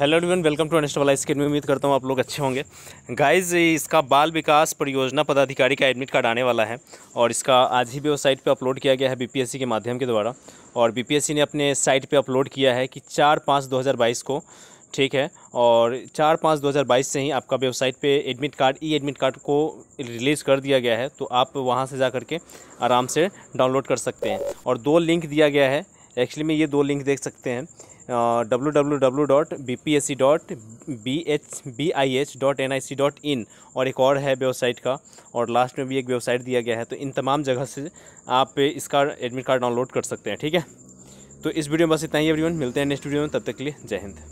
hello everyone welcome to अनिस्ट वाला skin में उम्मीद करता हूँ आप लोग अच्छे होंगे गाइस इसका बाल विकास परियोजना पदाधिकारी का एडमिट कार्ड आने वाला है और इसका आज ही वेबसाइट पे अपलोड किया गया है बीपीएससी के माध्यम के द्वारा और बीपीएससी ने अपने साइट पे अपलोड किया है कि चार पाँच दो को ठीक है और चार पाँच दो हज़ार बाईस से ही आपका वेबसाइट पे admit card e admit card को रिलीज़ कर दिया गया है तो आप वहाँ से जा कर के आराम से डाउनलोड कर सकते हैं और दो लिंक दिया गया है एक्चुअली में ये दो लिंक देख सकते हैं W dot B P S C dot B H B I H dot N I C dot in और एक और है वेबसाइट का और लास्ट में भी एक वेबसाइट दिया गया है तो इन तमाम जगह से आप इसका एडमिट कार्ड डाउनलोड कर सकते हैं ठीक है तो इस वीडियो में बस इतना ही एवरीवन मिलते हैं नेक्स्ट वीडियो में तब तक के लिए जय हिंद